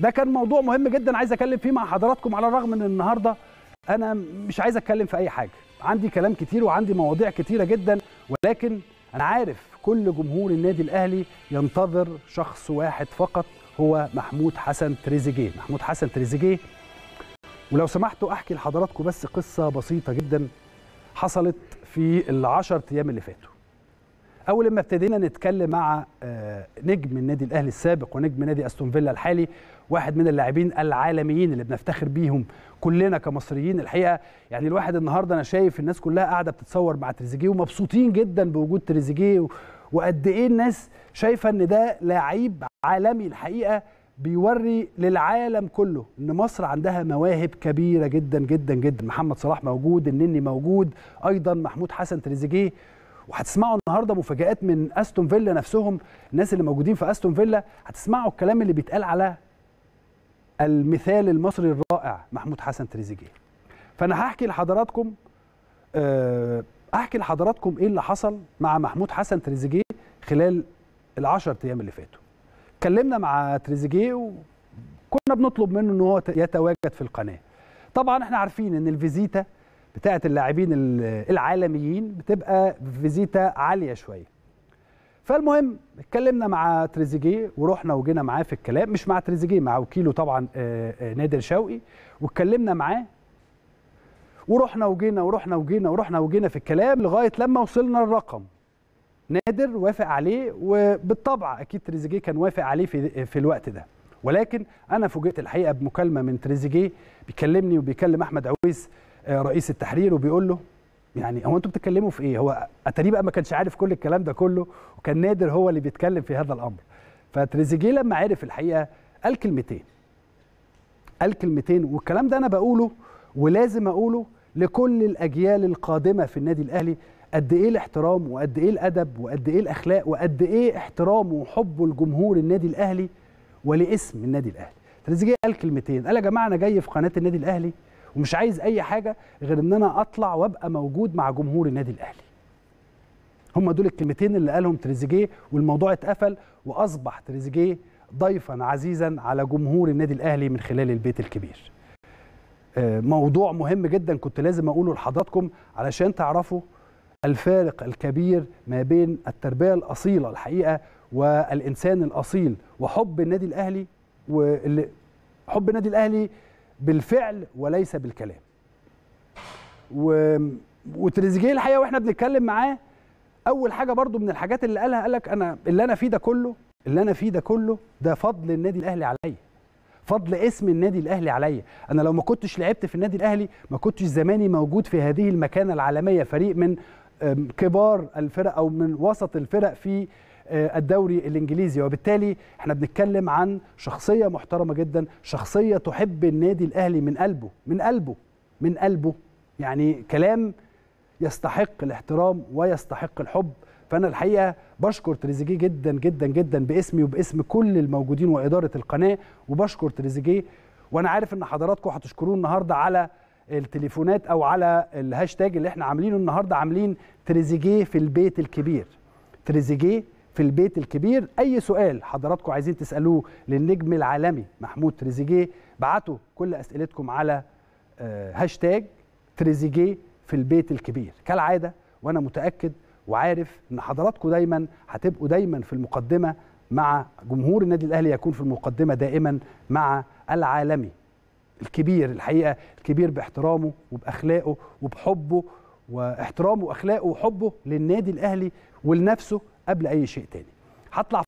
ده كان موضوع مهم جدا عايز اتكلم فيه مع حضراتكم على الرغم ان النهارده انا مش عايز اتكلم في اي حاجه عندي كلام كتير وعندي مواضيع كتيره جدا ولكن انا عارف كل جمهور النادي الاهلي ينتظر شخص واحد فقط هو محمود حسن تريزيجيه محمود حسن تريزيجيه ولو سمحتوا احكي لحضراتكم بس قصه بسيطه جدا حصلت في العشر ايام اللي فاتوا اول لما ابتدينا نتكلم مع آه، نجم النادي الاهلي السابق ونجم نادي استون فيلا الحالي واحد من اللاعبين العالميين اللي بنفتخر بيهم كلنا كمصريين الحقيقه يعني الواحد النهارده انا شايف الناس كلها قاعده بتتصور مع تريزيجيه ومبسوطين جدا بوجود تريزيجيه وقد ايه الناس شايفه ان ده لعيب عالمي الحقيقه بيوري للعالم كله ان مصر عندها مواهب كبيره جدا جدا جدا محمد صلاح موجود النني موجود ايضا محمود حسن تريزيجيه وهتسمعوا النهارده مفاجات من استون فيلا نفسهم الناس اللي موجودين في استون فيلا هتسمعوا الكلام اللي بيتقال على المثال المصري الرائع محمود حسن تريزيجيه فانا هحكي لحضراتكم احكي آه، لحضراتكم ايه اللي حصل مع محمود حسن تريزيجيه خلال العشر ايام اللي فاتوا اتكلمنا مع تريزيجيه وكنا بنطلب منه ان هو يتواجد في القناه طبعا احنا عارفين ان الفيزيتا بتاعه اللاعبين العالميين بتبقى فيزيتا عاليه شويه فالمهم اتكلمنا مع تريزيجيه ورحنا وجينا معاه في الكلام مش مع تريزيجيه مع وكيله طبعا آه، آه، نادر شوقي واتكلمنا معاه ورحنا وجينا ورحنا وجينا ورحنا وجينا في الكلام لغايه لما وصلنا الرقم نادر وافق عليه وبالطبع اكيد تريزيجيه كان وافق عليه في في الوقت ده ولكن انا فوجئت الحقيقه بمكالمه من تريزيجيه بيكلمني وبيكلم احمد عويس آه، رئيس التحرير وبيقول له يعني هو انتوا بتتكلموا في ايه هو اتاريه بقى ما كانش عارف كل الكلام ده كله وكان نادر هو اللي بيتكلم في هذا الامر فتريزيجيه لما عرف الحقيقه قال كلمتين قال كلمتين والكلام ده انا بقوله ولازم اقوله لكل الاجيال القادمه في النادي الاهلي قد ايه الاحترام وقد ايه الادب وقد ايه الاخلاق وقد ايه احترامه وحبه لجمهور النادي الاهلي ولاسم النادي الاهلي تريزيجيه قال كلمتين قال يا جماعه انا جاي في قناه النادي الاهلي ومش عايز اي حاجه غير ان انا اطلع وابقى موجود مع جمهور النادي الاهلي هم دول الكلمتين اللي قالهم تريزيجيه والموضوع اتقفل واصبح تريزيجيه ضيفا عزيزا على جمهور النادي الاهلي من خلال البيت الكبير آه، موضوع مهم جدا كنت لازم اقوله لحضراتكم علشان تعرفوا الفارق الكبير ما بين التربيه الاصيله الحقيقه والانسان الاصيل وحب النادي الاهلي حب النادي الاهلي بالفعل وليس بالكلام و... وتريزيجيه الحقيقه واحنا بنتكلم معاه اول حاجه برضو من الحاجات اللي قالها قال لك انا اللي انا فيه ده كله اللي انا فيه ده كله ده فضل النادي الاهلي عليا فضل اسم النادي الاهلي عليا انا لو ما كنتش لعبت في النادي الاهلي ما كنتش زماني موجود في هذه المكانه العالميه فريق من كبار الفرق او من وسط الفرق في آه، الدوري الانجليزي وبالتالي احنا بنتكلم عن شخصيه محترمه جدا شخصيه تحب النادي الاهلي من قلبه من قلبه من قلبه يعني كلام يستحق الاحترام ويستحق الحب فانا الحقيقه بشكر تريزيجيه جدا جدا جدا باسمي وباسم كل الموجودين واداره القناه وبشكر تريزيجيه وانا عارف ان حضراتكم هتشكروه النهارده على التليفونات او على الهاشتاج اللي احنا عاملينه النهارده عاملين تريزيجيه في البيت الكبير تريزيجيه في البيت الكبير اي سؤال حضراتكم عايزين تسالوه للنجم العالمي محمود تريزيجيه بعتوا كل اسئلتكم على آه، هاشتاج تريزيجيه في البيت الكبير كالعاده وانا متاكد وعارف ان حضراتكم دايما هتبقوا دايما في المقدمه مع جمهور النادي الاهلي يكون في المقدمه دائما مع العالمي الكبير الحقيقه الكبير باحترامه وباخلاقه وبحبه واحترامه واخلاقه وحبه للنادي الاهلي ولنفسه قبل اي شيء تاني هطلع